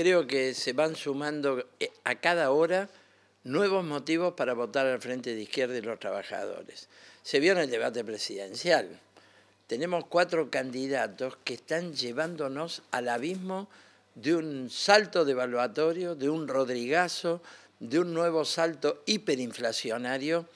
creo que se van sumando eh, a cada hora nuevos motivos para votar al Frente de Izquierda y los trabajadores. Se vio en el debate presidencial. Tenemos cuatro candidatos que están llevándonos al abismo de un salto devaluatorio, de un rodrigazo, de un nuevo salto hiperinflacionario,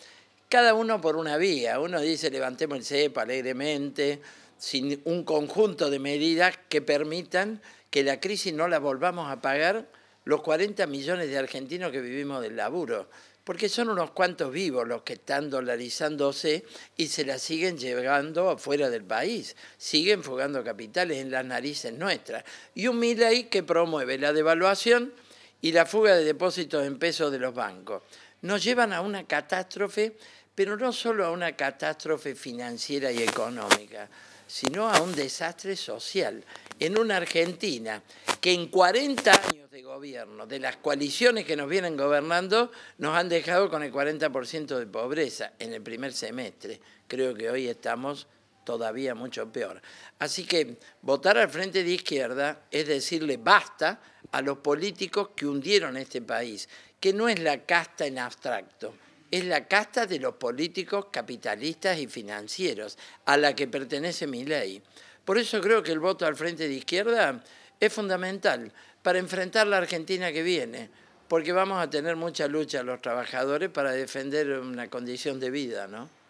cada uno por una vía. Uno dice levantemos el CEPA alegremente, sin un conjunto de medidas que permitan que la crisis no la volvamos a pagar los 40 millones de argentinos que vivimos del laburo, porque son unos cuantos vivos los que están dolarizándose y se la siguen llevando afuera del país, siguen fugando capitales en las narices nuestras. Y un Milley que promueve la devaluación y la fuga de depósitos en pesos de los bancos. Nos llevan a una catástrofe pero no solo a una catástrofe financiera y económica, sino a un desastre social en una Argentina que en 40 años de gobierno, de las coaliciones que nos vienen gobernando, nos han dejado con el 40% de pobreza en el primer semestre. Creo que hoy estamos todavía mucho peor. Así que votar al frente de izquierda es decirle basta a los políticos que hundieron este país, que no es la casta en abstracto, es la casta de los políticos capitalistas y financieros a la que pertenece mi ley. Por eso creo que el voto al frente de izquierda es fundamental para enfrentar la Argentina que viene, porque vamos a tener mucha lucha los trabajadores para defender una condición de vida, ¿no?